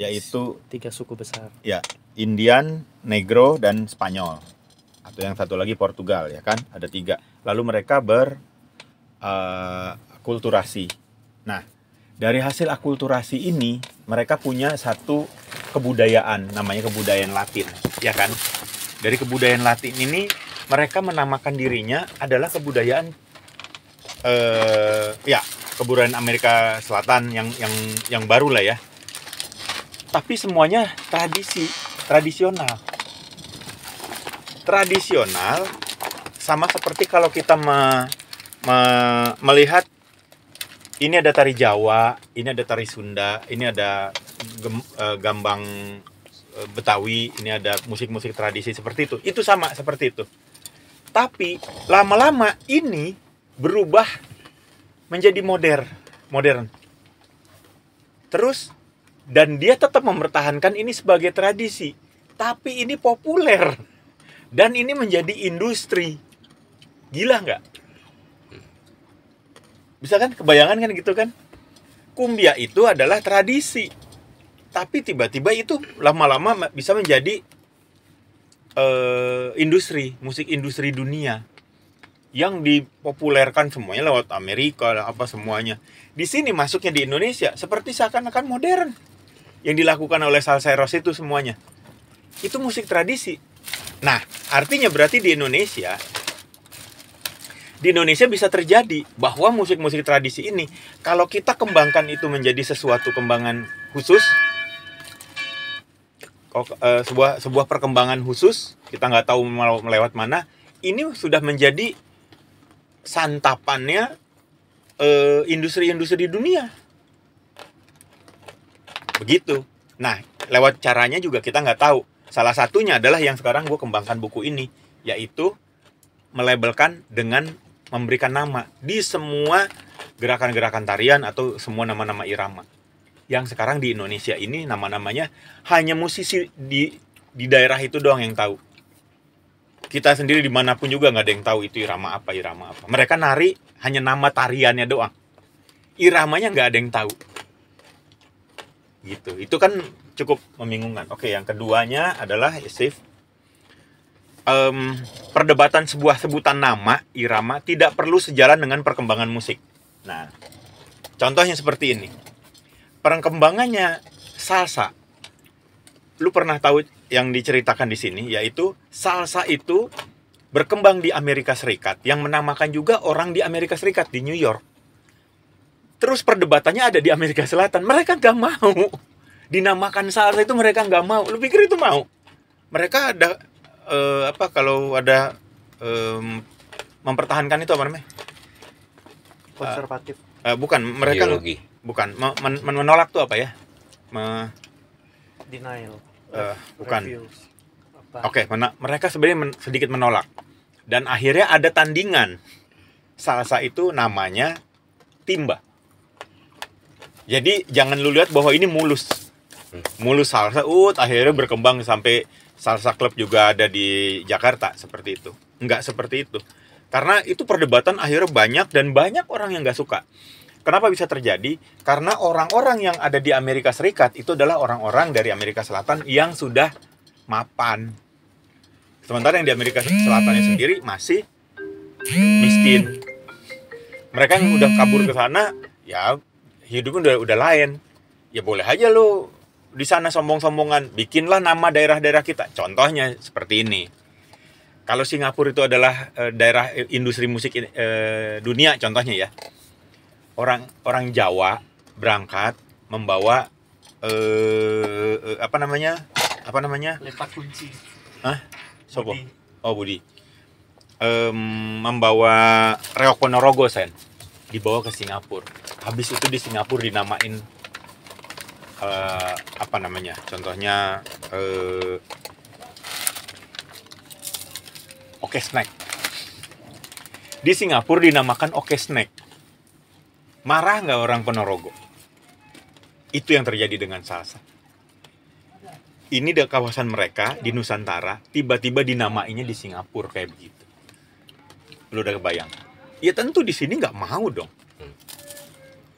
yaitu tiga suku besar. Ya, Indian, Negro dan Spanyol. Atau yang satu lagi Portugal ya kan, ada tiga. Lalu mereka ber uh, akulturasi. Nah, dari hasil akulturasi ini mereka punya satu kebudayaan namanya kebudayaan Latin, ya kan? Dari kebudayaan Latin ini mereka menamakan dirinya adalah kebudayaan eh uh, ya kebudayaan Amerika Selatan yang yang yang baru lah ya tapi semuanya tradisi tradisional tradisional sama seperti kalau kita me, me, melihat ini ada tari Jawa, ini ada tari Sunda, ini ada gem, e, gambang e, Betawi, ini ada musik-musik tradisi seperti itu. Itu sama seperti itu. Tapi lama-lama ini berubah menjadi modern, modern. Terus dan dia tetap mempertahankan ini sebagai tradisi tapi ini populer dan ini menjadi industri gila nggak bisa kan kebayangan kan gitu kan kumbia itu adalah tradisi tapi tiba-tiba itu lama-lama bisa menjadi uh, industri musik industri dunia yang dipopulerkan semuanya lewat Amerika apa semuanya di sini masuknya di Indonesia seperti seakan-akan modern yang dilakukan oleh Salseros itu semuanya itu musik tradisi nah artinya berarti di Indonesia di Indonesia bisa terjadi bahwa musik-musik tradisi ini kalau kita kembangkan itu menjadi sesuatu kembangan khusus eh, sebuah sebuah perkembangan khusus kita nggak tahu melewat mana ini sudah menjadi santapannya eh, industri-industri di dunia begitu nah lewat caranya juga kita nggak tahu salah satunya adalah yang sekarang gue kembangkan buku ini yaitu melabelkan dengan memberikan nama di semua gerakan-gerakan tarian atau semua nama-nama irama yang sekarang di Indonesia ini nama-namanya hanya musisi di di daerah itu doang yang tahu kita sendiri dimanapun juga nggak ada yang tahu itu irama apa irama apa mereka nari hanya nama tariannya doang iramanya nggak ada yang tahu gitu itu kan cukup membingungkan oke yang keduanya adalah istif ya, um, perdebatan sebuah sebutan nama irama tidak perlu sejalan dengan perkembangan musik nah contohnya seperti ini perkembangannya salsa lu pernah tahu yang diceritakan di sini yaitu salsa itu berkembang di Amerika Serikat yang menamakan juga orang di Amerika Serikat di New York Terus perdebatannya ada di Amerika Selatan. Mereka nggak mau dinamakan salsa itu mereka nggak mau. Lu pikir itu mau? Mereka ada uh, apa kalau ada um, mempertahankan itu apa namanya? Konservatif. Uh, uh, bukan mereka Ideologi. bukan men menolak tuh apa ya? Me, Denial. Uh, bukan. Oke, okay, mereka sebenarnya men sedikit menolak dan akhirnya ada tandingan. Salsa itu namanya timba. Jadi jangan lu lihat bahwa ini mulus. Mulus salsa ut akhirnya berkembang sampai salsa club juga ada di Jakarta seperti itu. Enggak seperti itu. Karena itu perdebatan akhirnya banyak dan banyak orang yang nggak suka. Kenapa bisa terjadi? Karena orang-orang yang ada di Amerika Serikat itu adalah orang-orang dari Amerika Selatan yang sudah mapan. Sementara yang di Amerika Selatannya sendiri masih miskin. Mereka yang udah kabur ke sana, ya hidupnya udah udah lain ya boleh aja lo di sana sombong-sombongan bikinlah nama daerah-daerah kita contohnya seperti ini kalau Singapura itu adalah e, daerah industri musik e, dunia contohnya ya orang orang Jawa berangkat membawa e, e, apa namanya apa namanya letak kunci ah sobo oh Budi e, membawa reok Ponorogo sen dibawa ke Singapura. Habis itu di Singapura dinamain uh, apa namanya? Contohnya uh, Oke okay Snack. Di Singapura dinamakan Oke okay Snack. Marah nggak orang Ponorogo? Itu yang terjadi dengan salsa. Ini di kawasan mereka di Nusantara, tiba-tiba dinamainnya di Singapura kayak begitu. Lu udah kebayang? ya tentu di sini nggak mau dong hmm.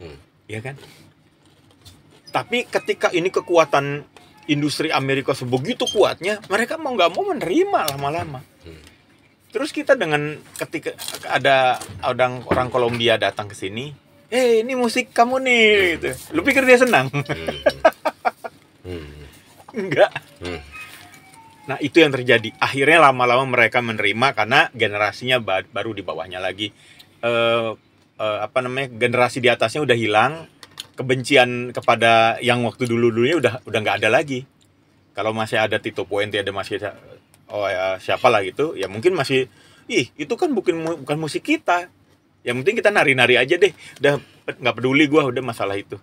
Hmm. ya kan tapi ketika ini kekuatan industri Amerika sebegitu kuatnya mereka mau nggak mau menerima lama-lama hmm. terus kita dengan ketika ada orang orang Kolombia datang ke sini eh ini musik kamu nih gitu lu pikir dia senang enggak hmm. hmm. Nah, itu yang terjadi. Akhirnya lama-lama mereka menerima karena generasinya baru di bawahnya lagi uh, uh, apa namanya? generasi di atasnya udah hilang, kebencian kepada yang waktu dulu-dulunya udah udah nggak ada lagi. Kalau masih ada Tito Puente ada masih oh ya, siapa lah gitu, ya mungkin masih ih, itu kan bukan bukan musik kita. Yang penting kita nari-nari aja deh. Udah nggak peduli gua udah masalah itu.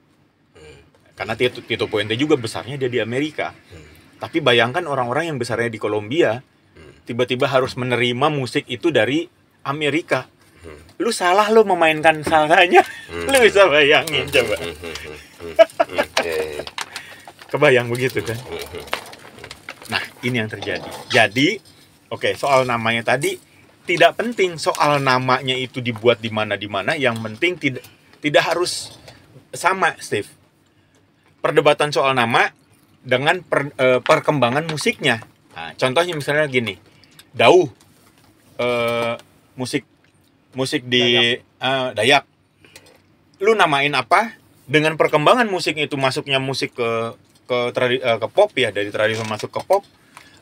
Hmm. Karena Tito, Tito Puente juga besarnya dia di Amerika. Hmm. Tapi bayangkan orang-orang yang besarnya di Kolombia hmm. tiba-tiba harus menerima musik itu dari Amerika. Hmm. Lu salah lu memainkan salahnya. Hmm. lu bisa bayangin coba. Kebayang begitu kan? Nah, ini yang terjadi. Jadi, oke, okay, soal namanya tadi tidak penting soal namanya itu dibuat di mana di mana, yang penting tidak tidak harus sama, Steve. Perdebatan soal nama dengan per, e, perkembangan musiknya. Nah, contohnya misalnya gini, dau e, eh, musik musik di Dayak. Uh, Dayak. Lu namain apa? Dengan perkembangan musik itu masuknya musik ke ke tradi, e, ke pop ya dari tradisi masuk ke pop.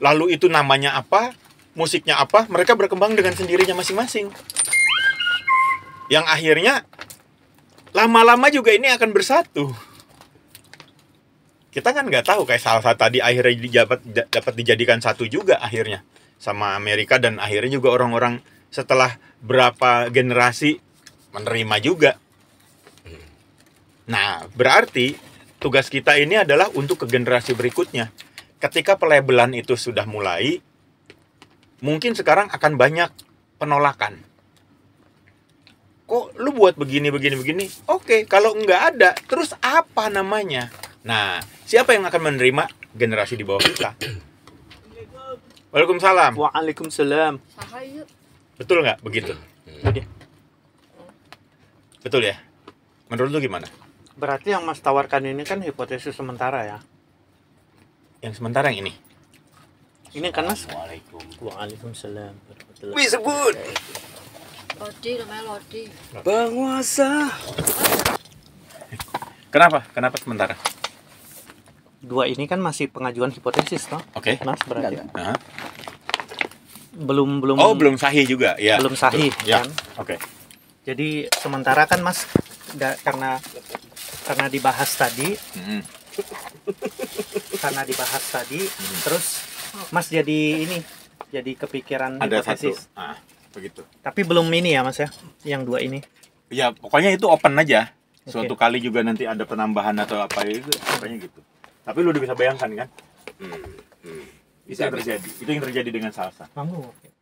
Lalu itu namanya apa? Musiknya apa? Mereka berkembang dengan sendirinya masing-masing. Yang akhirnya lama-lama juga ini akan bersatu kita kan nggak tahu kayak salah satu tadi akhirnya dapat dapat dijadikan satu juga akhirnya sama Amerika dan akhirnya juga orang-orang setelah berapa generasi menerima juga. Nah, berarti tugas kita ini adalah untuk ke generasi berikutnya. Ketika pelebelan itu sudah mulai, mungkin sekarang akan banyak penolakan. Kok lu buat begini, begini, begini? Oke, kalau nggak ada, terus apa namanya? Nah, siapa yang akan menerima generasi di bawah kita? Waalaikumsalam. Waalaikumsalam. Betul nggak begitu? Iya, Betul ya? Menurut lu gimana? Berarti yang Mas tawarkan ini kan hipotesis sementara ya? Yang sementara yang ini? Ini kan Mas? Waalaikumsalam. Wih sebut. Lodi namanya Lodi. Penguasa. Kenapa? Kenapa sementara? dua ini kan masih pengajuan hipotesis toh oke okay. mas berarti ya. uh -huh. belum belum oh belum sahih juga ya belum sahih ya kan? oke okay. jadi sementara kan mas da, karena karena dibahas tadi mm. karena dibahas tadi mm. terus mas jadi ini jadi kepikiran ada hipotesis. satu ah, begitu tapi belum ini ya mas ya yang dua ini ya pokoknya itu open aja okay. suatu kali juga nanti ada penambahan atau apa ya, itu apanya gitu tapi lu udah bisa bayangkan kan? Hmm. hmm. Itu yang terjadi. Itu yang terjadi dengan salsa. Manggung.